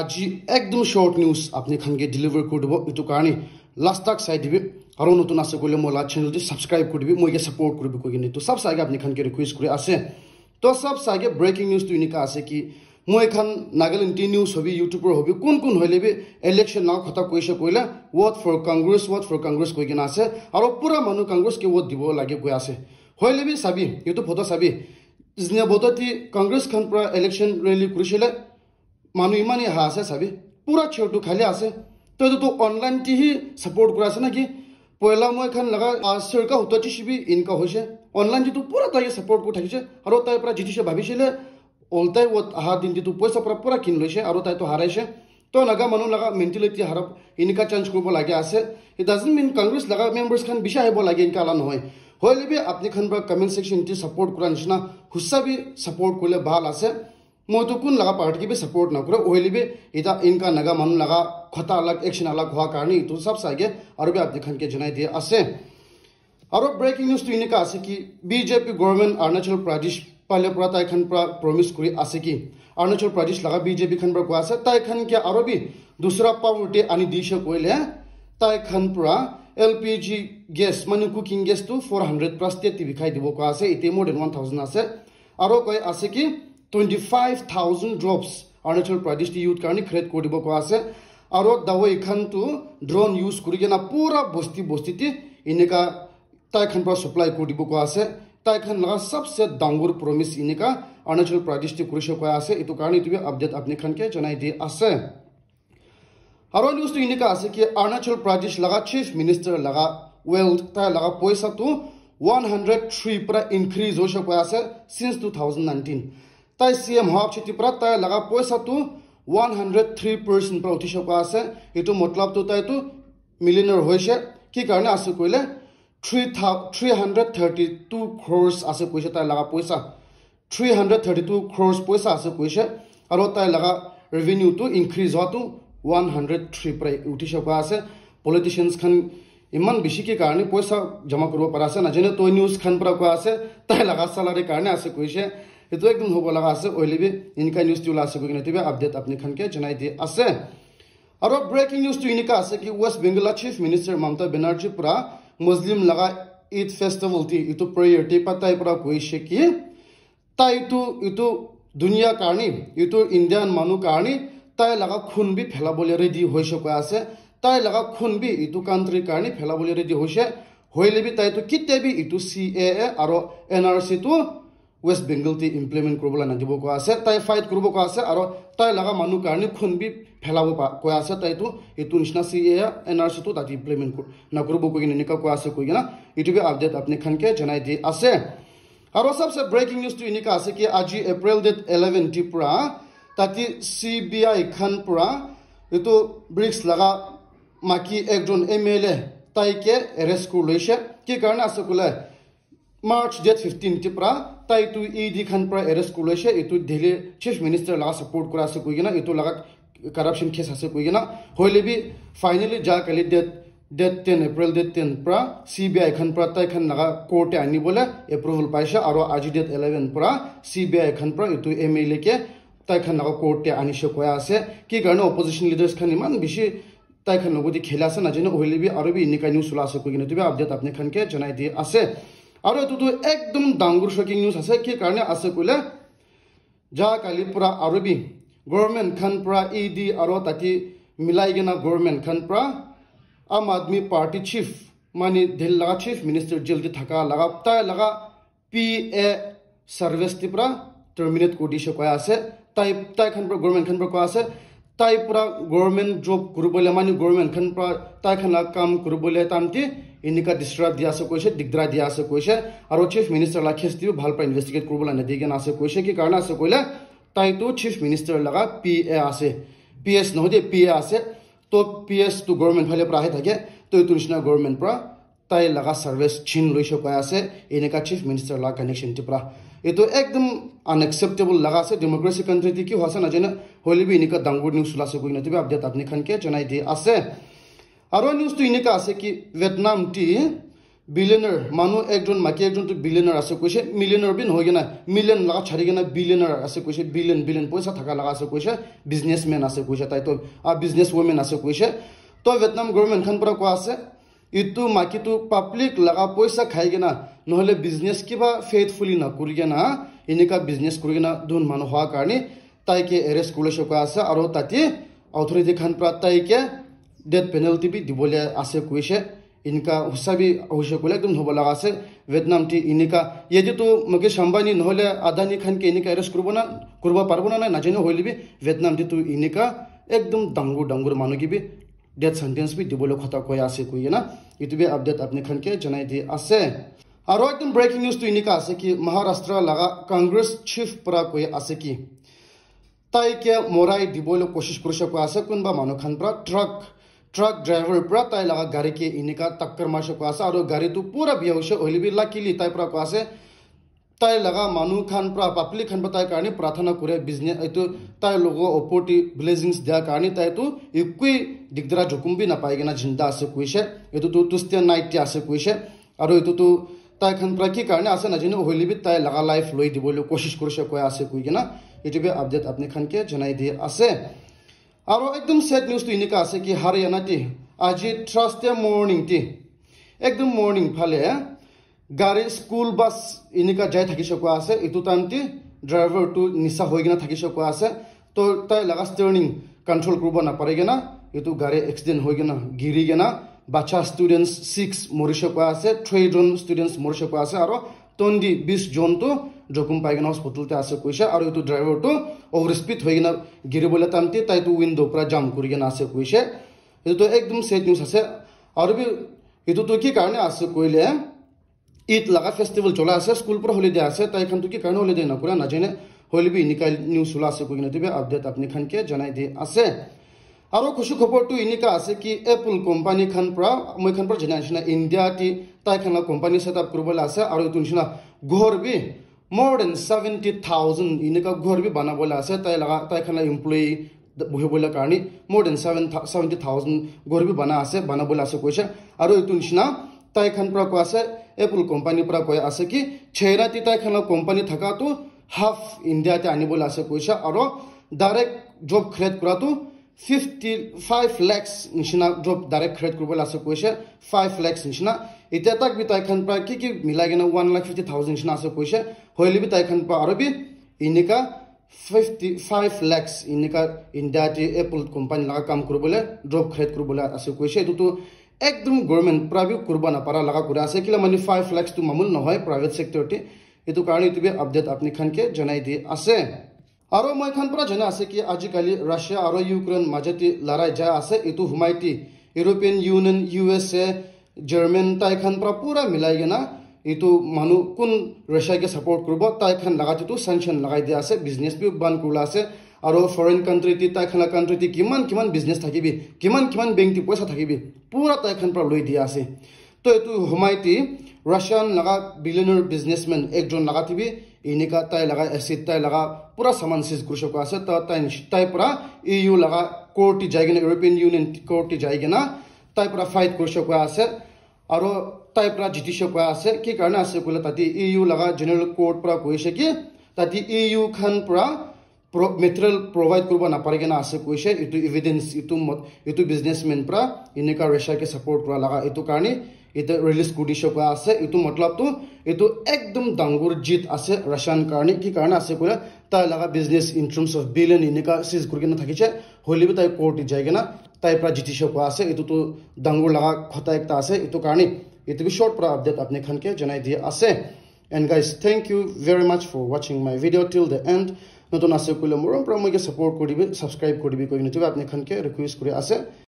আজি একদম short news আপুনি এখনকে ডেলিভাৰ কৰি দিব এইটো কাৰণে লাষ্ট তাক চাই দিবি আৰু নতুন আছে কৰিলে মই লাষ্ট চেনেলটো ছাবস্ক্ৰাইব কৰি দিবি মই এতিয়া ছাপৰ্ট কৰিবি কৈ কিনে ত' চব চাইকে আপুনি এখনকে ৰিকুৱেষ্ট কৰি আছে ত' চব চাইকে ব্ৰেকিং নিউজটো এনেকুৱা আছে কি মই এখন নাগালেণ্ড টি নিউজ হবি ইউটিউবৰ হবি কোন কোন হ'লে বি ইলেকশ্যন নাও খতা কৈছে কৰিলে vote for Congress vote for Congress কৈ কিনে আছে আৰু পূৰা মানুহ কংগ্ৰেছকে ৱট দিব লাগে কৈ আছে হ'লে চাবি এইটো ফটো চাবি যিদিনা বতৰ কংগ্ৰেছখন পৰা ইলেকশ্যন ৰেলী কৰিছিলে মানুহ ইমানেই হাঁহ আছে চাবি পুৰা থিয়ৰটো খালি আছে তই তইতো অনলাইন টিহি ছাপৰ্ট কৰা আছে নেকি পহিলা মই এখন লগা চৰকাৰ সোতৰটি চিবি ইনকাম হৈছে অনলাইন যিটো পুৰা তাই ছাপৰ্ট কৰি থাকিছে আৰু তাইৰ পৰা যিটো ভাবিছিলে অলটাই অহা দিন যিটো পইচাৰ পৰা পূৰা কিনি লৈছে আৰু তাইতো হাৰাইছে তই লগা মানুহ লগা মেণ্টেলিটি হাৰক ইনকাম চেঞ্জ কৰিব লাগে আছে ইট ডাজেণ্ট মিন কংগ্ৰেছ লগা মেম্বাৰ্ছ খান বিচাৰ আহিব লাগে ইনকা আলা নহয় হৈ ল'বি আপুনি খান বা কমেণ্ট ছেকশ্যন টি ছাপৰ্ট কৰাৰ নিচিনা হুচাবি ছাপৰ্ট কৰিলে ভাল আছে মইতো কোন লগা পাৰ্টিকে বি ছাপৰ্ট নকৰে অহিলিবি এতিয়া ইনকা নাগা মানুহ লগা খতা অলপ একচন অলপ হোৱাৰ কাৰণে এইটো চব চাইগে আৰু বি আপদি খানকে জনাই দিয়া আছে আৰু ব্ৰেকিং নিউজটো এনেকুৱা আছে কি বিজেপি গভৰ্ণমেণ্ট অৰুণাচল প্ৰদেশ পালে পৰা তাইখন পৰা প্ৰমিছ কৰি আছে কি অৰুণাচল প্ৰদেশ লগা বিজেপিখন পৰা কোৱা আছে তাইখনকে আৰু বি দোচৰা পাৱৰ্টি আনি দিছে কৰিলে তাইখন পৰা এল পি জি গেছ মানে কুকিং গেছটো ফ'ৰ হাণ্ড্ৰেড প্লাছ টেটি বিষাই দিব কোৱা আছে এতিয়া মোৰ দেন ওৱান থাউজেণ্ড আছে আৰু কয় আছে কি টুৱেণ্টি ফাইভ থাউজেণ্ড ড্ৰপছ অৰুণাচল প্ৰদেশ ইউথ কাৰণে ক্ৰিয়েট কৰি দিব কোৱা আছে আৰু দাৱ এইখনটো ড্ৰ'ন ইউজ কৰি কিনে পূৰা বস্তি বস্তিতে এনেকুৱা তাইখন পৰা চাপ্লাই কৰি দিব কোৱা আছে তাইখন লগা চবচে ডাঙৰ প্ৰমিছ এনেকুৱা অৰুণাচল প্ৰদেশটো কৰিছে কোৱা আছে এইটো কাৰণে এইটো আপডেট আপুনি খানকে জনাই দি আছে আৰু নিউজটো এনেকুৱা আছে কি অৰুণাচল প্ৰদেশ লগা চিফ মিনিষ্টাৰ লগা ৱেল্থ তাইৰ লগা পইচাটো ওৱান হাণ্ড্ৰেড থ্ৰীৰ পৰা ইনক্ৰিজ হৈছে কোৱা আছে চিনচ টু থাউজেণ্ড নাইনটিন তাই চি এম হোৱা ক্ষতিপৰা তাই লগা পইচাটো ওৱান হাণ্ড্ৰেড থ্ৰী পাৰ্চেণ্ট পৰা উঠি চকা আছে সেইটো মতলবটো তাইতো মিলিনৰ হৈছে কি কাৰণে আছে কৰিলে থ্ৰী থা three hundred thirty two crore আছে কৈছে তাইৰ লগা পইচা three hundred thirty two crore পইচা আছে কৈছে আৰু তাইৰ লগা ৰেভিনিউটো ইনক্ৰিজ হোৱাটো ওৱান হাণ্ড্ৰেড থ্ৰী পৰা উঠি চকা আছে পলিটিচিয়ানছখন ইমান বেছিকৈ কাৰণে পইচা জমা কৰিব পৰা আছে নাজানে তই খান পৰা কোৱা আছে তাই লগা চেলাৰীৰ কাৰণে আছে কৈছে সেইটো একদম হ'ব লগা আছে অইলিবি এনেকুৱা নিউজটো ওলাইছে কিনে তিবি আপডেট আপুনি খানকে জনাই দিয়ে আছে আৰু ব্ৰেকিং নিউজটো এনেকুৱা আছে কি ৱেষ্ট বেংগলৰ চিফ মিনিষ্টাৰ মমতা বেনাৰ্জীৰ পৰা মুছলিম লগা ঈদ ফেষ্টিভেলটি ইটো প্ৰিয়ৰিটি পা তাইৰ পৰা কৈছে কি তাইটো ইটো দুনিয়া কাৰণে ইটো ইণ্ডিয়ান মানুহ কাৰণে তাই লগা খুন বি ফেলাবলৈ ৰেডি হৈছে কোৱা আছে তাই লগা খুন বি ইটো কাণ্ট্ৰিৰ কাৰণে ফেলাবলৈ ৰেডি হৈছে হৈলে বি তাইতো কেতিয়াবি ইটো চি এ এ আৰু এন আৰ চিটো ৱেষ্ট বেংগলতে ইমপ্লিমেণ্ট কৰিবলৈ নাজিব কোৱা আছে তাই ফাইট কৰিব কোৱা আছে আৰু তাই লগা মানুহ কাৰণে খুন বি ফেলাব কোৱা আছে তাইতো এইটো নিচিনা চি এ এন আৰ চিটো তাত ইমপ্লিমেণ্ট নকৰিব কৈ কিনে এনেকুৱা কোৱা আছে কৈ কিনে ইউটিউবে আপডেট আপুনি খানকৈ জনাই দি আছে আৰু চবচে ব্ৰেকিং নিউজটো এনেকুৱা আছে কি আজি এপ্ৰিল ডেট ইলেভেণ্টিৰ পৰা তাতে চি বি আই খান পৰা এইটো ব্ৰিক্স লগা মাকি একজন এম এল এ তাইকে এৰেষ্ট কৰি লৈছে কি কাৰণে আছে ক'লে মাৰ্চ ডেট ফিফটিনটিৰ পৰা তাই এইটো ই ডি খান পৰা এৰেষ্ট কৰিছে এইটো দিল্লীৰ চিফ মিনিষ্টাৰ লগত ছাপৰ্ট কৰা আছে কৈ কিনে এইটো লগত কাৰাপশ্যন কেছ আছে কৈ কিনা হ'লে বি ফাইনেলি যা কালি date date ten April date ten পৰা চি বি আই খন পৰা তাইখন লগা কৰ্টে আনিবলৈ এপ্ৰুভেল পাইছে আৰু আজি ডেট ইলেভেন পৰা চি বি আই খান পৰা এইটো এম এল এ এলৈকে তাইখন লগা কৰ্টে আনিছে কোৱা আছে কি কাৰণে অপজিশ্যন লিডাৰ্ছখন ইমান বেছি তাইখন লগতে খেলা আছে নাজানো হ'লে বি আৰু বি এনেকুৱা নিউজ আছে কৈ কিনে তুমি আপডেট আপুনি খানকে জনাই দি আছে আৰু এইটোতো একদম ডাঙৰ শ্বকিং নিউজ আছে কি কাৰণে আছে ক'লে যা কালিৰ পৰা আৰবি বি গভৰ্ণমেণ্টখন পৰা ই e ডি আৰু তাকে মিলাই কিনে গভৰ্ণমেণ্টখন পৰা আম আদমি পাৰ্টি চিফ মানে দিল্লী লগা চিফ মিনিষ্টাৰ জেলটি থকা লগা তাই লগা পি এ চাৰ্ভিচটিৰ পৰা টাৰ্মিনেট কৰি দিছে কোৱা আছে তাই তাইখন পৰা গভৰ্ণমেণ্টখন পৰা কোৱা আছে তাই পৰা গভৰ্ণমেণ্ট জব কৰিবলৈ মানে গভৰ্ণমেণ্টখন পৰা তাই তাইখন কাম কৰিবলৈ তামতি এনেকুৱা ডিষ্ট্ৰা দিয়া আছে কৈছে দিগদাৰ দিয়া আছে কৈছে আৰু চিফ মিনিষ্টাৰ লাখেছ দিও ভাল পৰা ইনভেষ্টিগেট কৰিবলৈ নিদিয়ে নেদিকে আছে কৈছে কি কাৰণে আছে কৈলে তাইতো চিফ মিনিষ্টাৰ লগা পি এ আছে পি এছ নহয় দিয়ে পি এ আছে তো পি এছ এছটো গভৰ্ণমেণ্ট ফালে পৰা আহি থাকে তো এইটো নিচিনা গভৰ্ণমেণ্ট পৰা তাই লগা চাৰ্ভিচ ছিন লৈছে কৈ আছে এনেকা চিফ মিনিষ্টাৰ লগা কানেকশ্যনটোৰ পৰা এইটো একদম আনএক্সেপ্টেবল লগা আছে ডেমক্ৰেচি কাণ্ট্ৰিটি কি হৈছে নাজানে হ'লে বি এনেকুৱা ডাঙৰ নিউজ ওলাইছে কৈ নাথাকিব আপডেট আপুনি খানকে জনাই দি আছে আৰু নিউজটো এনেকুৱা আছে কি ভিয়েটনামটি বিলিয়নাৰ মানুহ একজন মাকী একজনটো বিলিয়নাৰ আছে কৈছে মিলিয়নাৰ বি নহয় কিনা মিলিয়ন লগা চাৰি কিনা বিলিয়নাৰ আছে কৈছে বিলিয়ন বিলিয়ন পইচা থকা লগা আছে কৈছে বিজনেছমেন আছে কৈছে তাইতো বিজনেছ ওমেন আছে কৈছে তই ভিয়েটনাম গভৰ্ণমেণ্টখন পৰা কোৱা আছে ইটো মাকিটো পাব্লিক লগা পইচা খাই কিনা নহ'লে বিজনেছ কিবা ফেইথফুলি নকৰি কিনা এনেকা বিজনেছ কৰি কিনা ধুন মানুহ হোৱাৰ কাৰণে তাইকে এৰেষ্ট কৰি চকুৱা আছে আৰু তাতে অথৰিটি খান পৰা তাইকে ডেথ পেনাল্টি বি দিবলৈ আছে কৈছে এনেকা হিচাপে হৈছে ক'লে একদম হ'ব লগা আছে ভিয়েটনামটি এনেকুৱা ইয়াতেতো মুকেশ আম্বানী নহ'লে আদানী খানকে এনেকুৈ এৰেষ্ট কৰিব না কৰিব পাৰিব না নাই নাজানো হৈ দিবি ভিয়েটনামটিতো এনেকা একদম ডাঙৰ ডাঙৰ মানুহ কিবি ডেথ চেণ্টেঞ্চ বি দিবলৈ কথা কৈ আছে কৈ না ইউটিউবে আপডেট আপুনি খানকে জনাই দি আছে আৰু একদম ব্ৰেকিং নিউজটো এনেকুৱা আছে কি মহাৰাষ্ট্ৰ লগা কংগ্ৰেছ চিফ পৰা কৈ আছে কি তাইকে মৰাই দিবলৈ কোচিছ কৰিছে কৈ আছে কোনোবা মানুহখন পৰা ট্ৰাক ট্ৰাক ড্ৰাইভাৰৰ পৰা তাই লগা গাড়ীকে এনেকুৱা টক্কৰ মাৰিছে কোৱা আছে আৰু গাড়ীটো পূৰা বিয়া হৈছে অলিবি লাগিলে তাইৰ পৰা কোৱা আছে তাই লগা মানুহ খান পৰা পাব্লিক খান পৰা তাইৰ কাৰণে প্ৰাৰ্থনা কৰে বিজনেছ এইটো তাইৰ লগত অপৰ্টি ব্লেজিংছ দিয়াৰ কাৰণে তাইতো একোৱেই দিগদাৰা জোকুম্বি নাপায় কিনা জিন্দা আছে কৈছে এইটোতো তুষ্টিয়া নাইট আছে কৈছে আৰু এইটোতো তাই খান পৰা কি কাৰণে আছে নাজানো হলি বি তাই লগা লাইফ লৈ দিবলৈ কচিছ কৰিছে কৈ আছে কৈ কিনা এইটো ইউটিউবে আপডেট আপুনি খানকে জনাই দিয়ে আছে আৰু একদম ছেড নিউজটো এনেকুৱা আছে কি হাৰিয়ানাটি আজি থাৰ্ছডে মৰ্ণিং টি একদম মৰ্ণিং ফালে গাড়ী স্কুল বাছ এনেকুৱা যাই থাকি কোৱা আছে এইটো তাহাঁতি ড্ৰাইভাৰটো নিচা হৈ কিনে থাকি কোৱা আছে তো তাই লাগা টাৰ্ণিং কণ্ট্ৰল কৰিব নাপাৰে কেনে এইটো গাড়ী এক্সিডেণ্ট হৈ কিনে গিৰি কিনে বাচ্চা ষ্টুডেণ্টছ ছিক্স মৰি কোৱা আছে থ্ৰী জন ষ্টুডেণ্টছ মৰি কোৱা আছে আৰু টুৱেণ্টি বিছজনটো জকুম পাই কিনে হস্পিটেলতে আছে কৈছে আৰু এইটো ড্ৰাইভাৰটো অভাৰ স্পীড হৈ কিনে গিৰিবলৈ তাহাঁতি তাইটো উইণ্ড'ৰ পৰা জাম কৰি কিনে আছে কৈছে এইটোতো একদম ছেড নিউজ আছে আৰু এইটোতো কি কাৰণে আছে কৈলে ঈদ লগা ফেষ্টিভেল চলা আছে স্কুল পৰা হলিডে আছে তাই খানটো কি কাৰণে হলিডে নকৰা নাজানে হলিবি এনেকুৱা নিউজ চলা আছে কৈ কিনে আপডেট আপুনি খানকে জনাই দি আছে আৰু খুচু খবৰটো এনেকুৱা আছে কি এপুল কোম্পানী খান পৰা মই খান পৰা জনাই নিচিনা ইণ্ডিয়া টি তাই খান কোম্পানী চেট আপ কৰিবলৈ আছে আৰু এইটো নিচিনা ঘৰ বি মৰ দেন ছেভেণ্টি থাউজেণ্ড এনেকুৱা ঘৰ বি বনাবলৈ আছে তাই লগা তাই খানা এমপ্লয়ী বহিবলৈ কাৰণে মৰ দেন ছেভেন থা ছেভেণ্টি থাউজেণ্ড ঘৰ বি বনা আছে বনাবলৈ আছে কৈছে আৰু এইটো নিচিনা তাই খান পৰা কোৱা আছে এপুল কোম্পানীৰ পৰা কৈ আছে কি চেহেৰাতি তাইখানৰ কোম্পানী থকাটো হাফ ইণ্ডিয়াতে আনিবলৈ আছে কৈছে আৰু ডাইৰেক্ট জব ক্ৰিয়েট কৰাটো ফিফটি ফাইভ লেক্স নিচিনা জব ডাইৰেক্ট ক্ৰিয়েট কৰিবলৈ আছে কৈছে ফাইভ লেক্স নিচিনা এতিয়া তাক বি তাইখান পৰা কি কি মিলাই কিনে ওৱান লাখ ফিফটি থাউজেণ্ড নিচিনা আছে কৈছে হ'লে বি তাই খান পৰা আৰু বি এনেকুৱা ফিফটি ফাইভ লেক্স ইণ্ডিয়া ইণ্ডিয়াতে এপুল কোম্পানী লগা কাম কৰিবলৈ ড্ৰপ খেদ কৰিবলৈ আছে কৈছে এইটোতো একদম গভৰ্ণমেণ্ট প্ৰাইভেট কৰিব নাপাৰা লগা কৰি আছে কিলো মানে ফাইভ লেক্সটো মামুল নহয় প্ৰাইভেট চেক্টৰটি সেইটো কাৰণে ইউটিউবে আপডেট আপুনি খানকে জনাই দি আছে আৰু মই এখন পৰা জনা আছে কি আজিকালি ৰাছিয়া আৰু ইউক্ৰেইন মাজতে লৰাই যা আছে এইটো হুমাইটি European Union U S A German তাইখন পৰা পূৰা মিলাই কিনা এইটো মানুহ কোন ৰাছিয়াকে ছাপৰ্ট কৰিব তাইখন লগাই যিটো চেংচন লগাই দিয়া আছে বিজনেছ বিজনেছবোৰ বান্ধ কৰিলা আছে আৰু ফৰেইন কাণ্ট্ৰিত তাইখানা কাণ্ট্ৰিটি কিমান কিমান বিজনেছ থাকিবি কিমান কিমান বেংকটি পইচা থাকিবি পূৰা তাইখান পৰা লৈ দিয়া আছে তো এইটো সোমাইটি ৰাছিয়ান লগা বিলিয়নৰ বিজনেছমেন একজন লগা থাকিবি এনেকুৱা তাই লগা এচিড তাই লগা পূৰা চামান চিজ কৰি চকা আছে তো তাই তাইৰ পৰা ই ইউ লগা কৰ্টি যাই কিনে ইউৰোপিয়ান ইউনিয়ন কৰ্টি যাই কিনে তাইৰ পৰা ফাইট কৰি চকুৱা আছে আৰু তাইৰ পৰা জিতি চকা আছে কি কাৰণে আছে বোলে তাতে ই ইউ লগা জেনেৰেল ক'ৰ্ট পৰা কৈছে কি তাতে ই e ইউ খান পৰা मेटेरियल प्रोवाइड करपारे ना आसे कैसे ये इविडेन्स यू मत यू बिजनेसमेनपरा रेसार के सपोर्ट कर लगा यू कारण रिलीज कर दी क्या आस मतलब तो यू एकदम डांगुर जीत आस रशियान कारण कि कारण आस तगा business in terms of bill इनका सीज कर थकी हल तोर्ट जाएगा तर जीती क्या आस यू डांगुर लगा खता एक आस यू कारण यू भी शर्ट पूरा अपडेट अपने खान के जाना दिए आस and guys thank you very much for watching my video till the end নতুন আছে কৰিলে মৰম প্ৰমিকে ছাপৰ্ট কৰিবি ছাবস্ক্ৰাইব কৰিবি কৈ নতুবা আপুনি এখনকে ৰিকুৱেষ্ট কৰি আছে